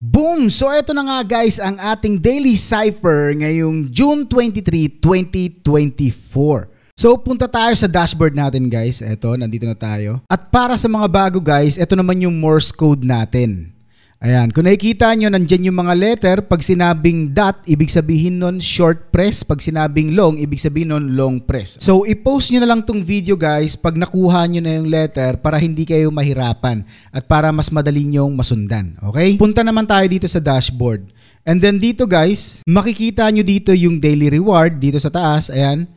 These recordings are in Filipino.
Boom! So eto na nga guys ang ating daily cipher ngayong June 23, 2024. So punta tayo sa dashboard natin guys. Eto, nandito na tayo. At para sa mga bago guys, eto naman yung Morse code natin. Ayan, kung nakikita nyo, nandyan yung mga letter. Pag sinabing dot, ibig sabihin nun short press. Pag sinabing long, ibig sabihin nun long press. So, i-post nyo na lang tong video guys pag nakuha nyo na yung letter para hindi kayo mahirapan at para mas madali nyong masundan. Okay? Punta naman tayo dito sa dashboard. And then dito guys, makikita nyo dito yung daily reward dito sa taas. Ayan.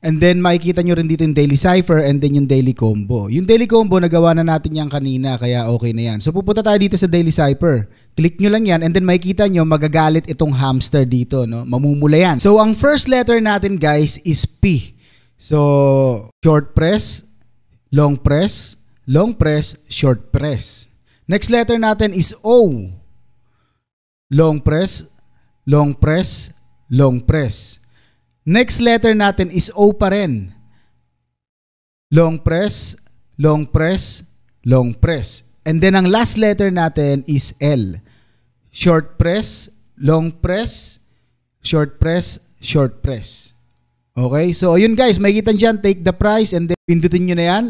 And then makikita nyo rin dito yung daily cipher and then yung daily combo. Yung daily combo, nagawa na natin yan kanina kaya okay na yan. So pupunta tayo dito sa daily cipher. Click nyo lang yan and then makikita nyo magagalit itong hamster dito. No? Mamumula yan. So ang first letter natin guys is P. So short press, long press, long press, short press. Next letter natin is O. Long press, long press, long press. Next letter natin is O pa rin. Long press, long press, long press. And then ang last letter natin is L. Short press, long press, short press, short press. Okay? So, yun guys, makikita dyan, take the price and then pindutin nyo na yan.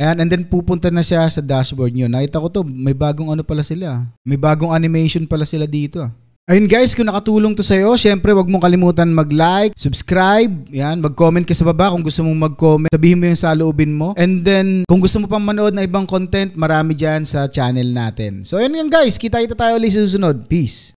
Ayan, and then pupunta na siya sa dashboard nyo. Nakita ko to, may bagong ano pala sila. May bagong animation pala sila dito. Ah. Ayun guys, kung nakatulong to sa'yo, syempre wag mong kalimutan mag-like, subscribe, yan, mag-comment ka sa baba kung gusto mong mag-comment, sabihin mo yung saloobin mo. And then, kung gusto mo pang manood na ibang content, marami dyan sa channel natin. So ayun yan guys, kita-kita tayo ulit sa susunod. Peace!